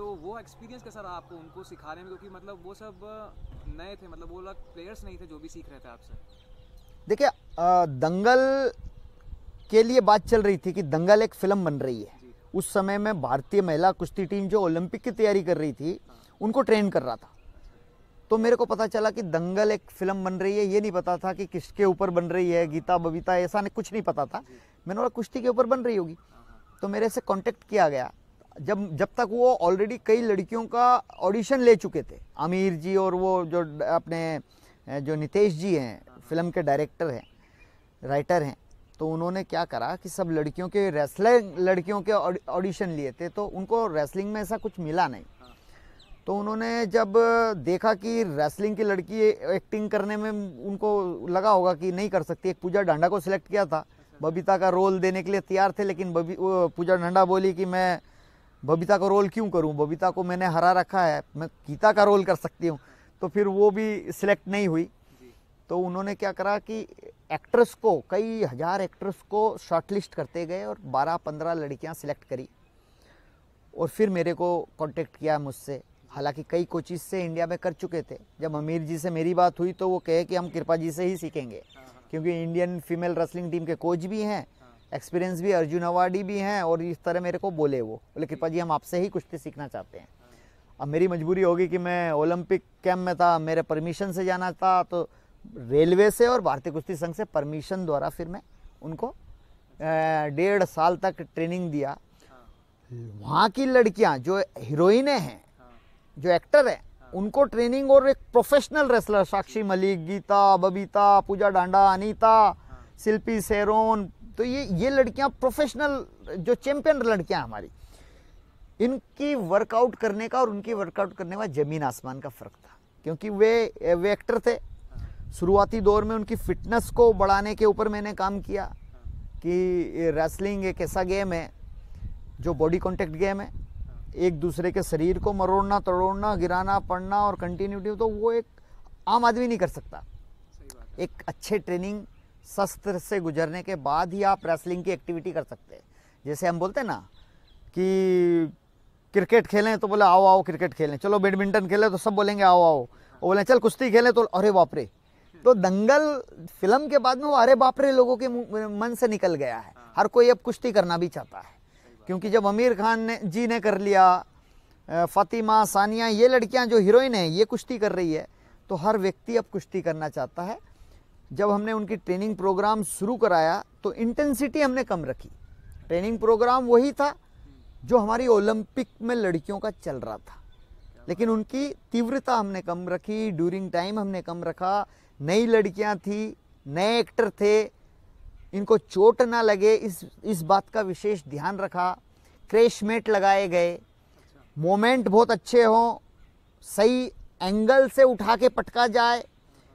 तो वो एक्सपीरियंस कैसा रहा आपको उनको सिखाने में क्योंकि मतलब वो सब नए थे मतलब वो लोग प्लेयर्स नहीं थे जो भी सीख रहे थे आपसे देखिए दंगल के लिए बात चल रही थी कि दंगल एक फिल्म बन रही है उस समय में भारतीय महिला कुश्ती टीम जो ओलंपिक की तैयारी कर रही थी हाँ। उनको ट्रेन कर रहा था तो मेरे को पता चला कि दंगल एक फिल्म बन रही है ये नहीं पता था कि किसके ऊपर बन रही है गीता बबीता ऐसा नहीं कुछ नहीं पता था मैंने बोला कुश्ती के ऊपर बन रही होगी हाँ, हाँ। तो मेरे से कांटेक्ट किया गया जब जब तक वो ऑलरेडी कई लड़कियों का ऑडिशन ले चुके थे आमिर जी और वो जो अपने जो नितेश जी हैं फिल्म के डायरेक्टर हैं राइटर हैं तो उन्होंने क्या करा कि सब लड़कियों के रेसलिंग लड़कियों के ऑडिशन लिए थे तो उनको रेसलिंग में ऐसा कुछ मिला नहीं तो उन्होंने जब देखा कि रेसलिंग की लड़की एक्टिंग करने में उनको लगा होगा कि नहीं कर सकती एक पूजा डांडा को सिलेक्ट किया था बबीता का रोल देने के लिए तैयार थे लेकिन बबी पूजा डांडा बोली कि मैं बबीता का रोल क्यों करूं बबीता को मैंने हरा रखा है मैं गीता का रोल कर सकती हूं तो फिर वो भी सिलेक्ट नहीं हुई तो उन्होंने क्या करा कि एक्ट्रेस को कई हज़ार एक्ट्रेस को शॉर्टलिस्ट करते गए और 12-15 लड़कियां सिलेक्ट करी और फिर मेरे को कांटेक्ट किया मुझसे हालांकि कई कोचिज से इंडिया में कर चुके थे जब अमीर जी से मेरी बात हुई तो वो कहे कि हम कृपा जी से ही सीखेंगे हाँ, हाँ। क्योंकि इंडियन फीमेल रेसलिंग टीम के कोच भी हैं एक्सपीरियंस भी अर्जुन अवार्डी भी हैं और इस तरह मेरे को बोले वो बोले कृपा जी हम आपसे ही कुश्ती सीखना चाहते हैं अब मेरी मजबूरी होगी कि मैं ओलंपिक कैम्प में था मेरे परमिशन से जाना था तो रेलवे से और भारतीय कुश्ती संघ से परमिशन द्वारा फिर मैं उनको डेढ़ साल तक ट्रेनिंग दिया वहाँ की लड़कियाँ जो हीरोइने हैं जो एक्टर हैं उनको ट्रेनिंग और एक प्रोफेशनल रेसलर साक्षी मलिक गीता बबीता पूजा डांडा अनीता शिल्पी सेरोन तो ये ये लड़कियां प्रोफेशनल जो चैंपियन लड़कियां हमारी इनकी वर्कआउट करने का और उनकी वर्कआउट करने का जमीन आसमान का फर्क था क्योंकि वे वे एक्टर थे शुरुआती दौर में उनकी फिटनेस को बढ़ाने के ऊपर मैंने काम किया कि रेसलिंग एक ऐसा गेम है जो बॉडी कॉन्टेक्ट गेम है एक दूसरे के शरीर को मरोड़ना तरोड़ना गिराना पड़ना और कंटिन्यूटी तो वो एक आम आदमी नहीं कर सकता एक अच्छे ट्रेनिंग शस्त्र से गुजरने के बाद ही आप रेसलिंग की एक्टिविटी कर सकते हैं जैसे हम बोलते हैं ना कि क्रिकेट खेलें तो बोले आओ आओ क्रिकेट खेलें चलो बैडमिंटन खेलें तो सब बोलेंगे आओ आओ वो बोले चल कुश्ती खेलें तो अरे बापरे तो दंगल फिल्म के बाद में वो अरे बापरे लोगों के मन से निकल गया है हाँ। हर कोई अब कुश्ती करना भी चाहता है क्योंकि जब अमीर खान ने जी ने कर लिया फ़ातिमा सानिया ये लड़कियां जो हीरोइन हैं ये कुश्ती कर रही है तो हर व्यक्ति अब कुश्ती करना चाहता है जब हमने उनकी ट्रेनिंग प्रोग्राम शुरू कराया तो इंटेंसिटी हमने कम रखी ट्रेनिंग प्रोग्राम वही था जो हमारी ओलंपिक में लड़कियों का चल रहा था लेकिन उनकी तीव्रता हमने कम रखी ड्यूरिंग टाइम हमने कम रखा नई लड़कियां थी नए एक्टर थे इनको चोट ना लगे इस इस बात का विशेष ध्यान रखा क्रेशमेट लगाए गए मोमेंट बहुत अच्छे हों सही एंगल से उठा के पटका जाए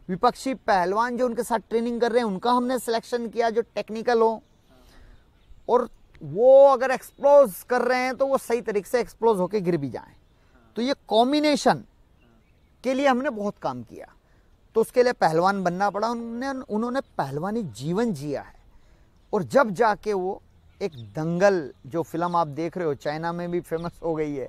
विपक्षी पहलवान जो उनके साथ ट्रेनिंग कर रहे हैं उनका हमने सिलेक्शन किया जो टेक्निकल हो और वो अगर एक्सप्लोज कर रहे हैं तो वो सही तरीके से एक्सप्लोज होके गिर भी जाएं तो ये कॉम्बिनेशन के लिए हमने बहुत काम किया तो उसके लिए पहलवान बनना पड़ा उन्होंने उन्होंने पहलवानी जीवन जिया है और जब जाके वो एक दंगल जो फिल्म आप देख रहे हो चाइना में भी फेमस हो गई है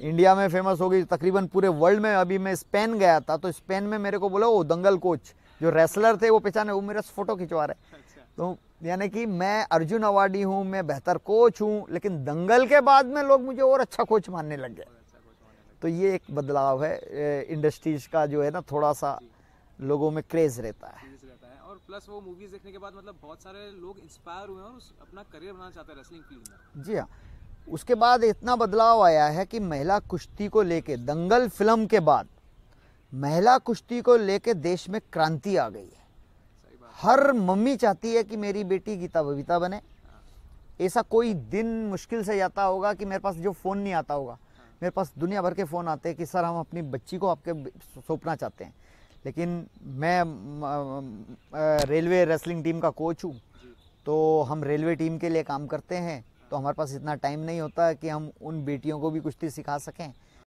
इंडिया में फेमस हो गई तकरीबन पूरे वर्ल्ड में अभी मैं स्पेन गया था तो स्पेन में मेरे को बोला वो दंगल कोच जो रेसलर थे वो पहचाने वो मेरा फोटो खिंचवा रहे अच्छा। तो यानी कि मैं अर्जुन अवार्डी हूँ मैं बेहतर कोच हूँ लेकिन दंगल के बाद में लोग मुझे और अच्छा कोच अच्छा मानने लग गए तो ये एक बदलाव है इंडस्ट्रीज का जो है ना थोड़ा सा लोगों में क्रेज रहता है प्लस वो मूवीज देखने के बाद मतलब बहुत सारे लोग इंस्पायर हुए हैं और अपना करियर बनाना चाहते हैं रेसलिंग फील्ड में जी हाँ उसके बाद इतना बदलाव आया है कि महिला कुश्ती को लेके दंगल फिल्म के बाद महिला कुश्ती को लेके देश में क्रांति आ गई है हर मम्मी चाहती है कि मेरी बेटी गीता बबीता बने ऐसा कोई दिन मुश्किल से जाता होगा कि मेरे पास जो फ़ोन नहीं आता होगा मेरे पास दुनिया भर के फ़ोन आते हैं कि सर हम अपनी बच्ची को आपके सौंपना चाहते हैं लेकिन मैं रेलवे रेसलिंग टीम का कोच हूँ तो हम रेलवे टीम के लिए काम करते हैं तो हमारे पास इतना टाइम नहीं होता कि हम उन बेटियों को भी कुश्ती सिखा सकें